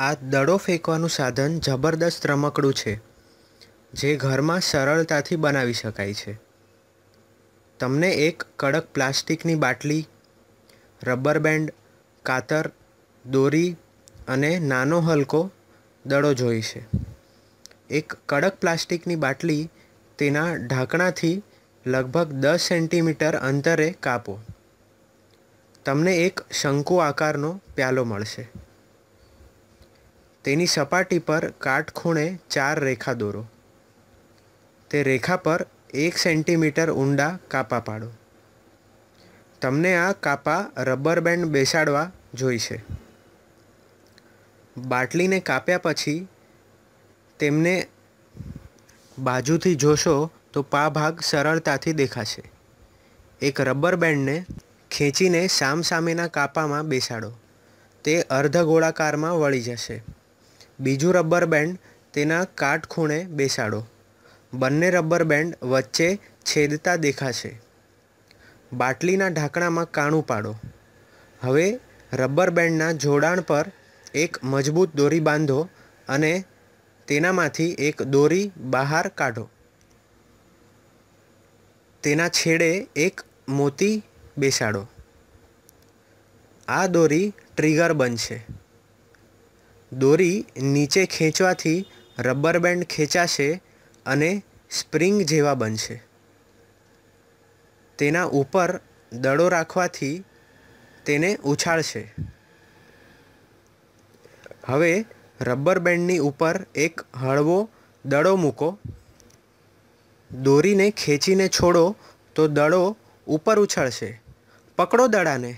આ દડો ફેંકવાનું સાધન જબરદસ્ત રમકડું છે જે ઘરમાં સરળતાથી બનાવી શકાય છે તમને એક કડક પ્લાસ્ટિકની બાટલી રબર બેન્ડ કાતર દોરી અને નાનો હલકો દડો જોઈશે એક કડક પ્લાસ્ટિકની બાટલી તેના ઢાંકણાથી લગભગ દસ સેન્ટીમીટર અંતરે કાપો તમને એક શંકુ આકારનો પ્યાલો મળશે તેની સપાટી પર કાટખૂણે ચાર રેખા દોરો તે રેખા પર એક સેન્ટીમીટર ઊંડા કાપા પાડો તમને આ કાપા રબર બેન્ડ બેસાડવા જોઈશે બાટલીને કાપ્યા પછી તેમને બાજુથી જોશો તો પા ભાગ સરળતાથી દેખાશે એક રબર બેન્ડને ખેંચીને સામસામેના કાપામાં બેસાડો તે અર્ધગોળાકારમાં વળી જશે બીજું રબર બેન્ડ તેના કાટખૂણે બેસાડો બંને રબર બેન્ડ વચ્ચે છેદતા દેખાશે બાટલીના ઢાંકણામાં કાણું પાડો હવે રબર બેન્ડના જોડાણ પર એક મજબૂત દોરી બાંધો અને તેનામાંથી એક દોરી બહાર કાઢો તેના છેડે એક મોતી બેસાડો આ દોરી ટ્રિગર બનશે દોરી નીચે ખેંચવાથી રબર બેન્ડ ખેંચાશે અને સ્પ્રિંગ જેવા બનશે તેના ઉપર દડો રાખવાથી તેને ઉછાળશે હવે રબર બેન્ડની ઉપર એક હળવો દડો મૂકો દોરીને ખેંચીને છોડો તો દડો ઉપર ઉછળશે પકડો દડાને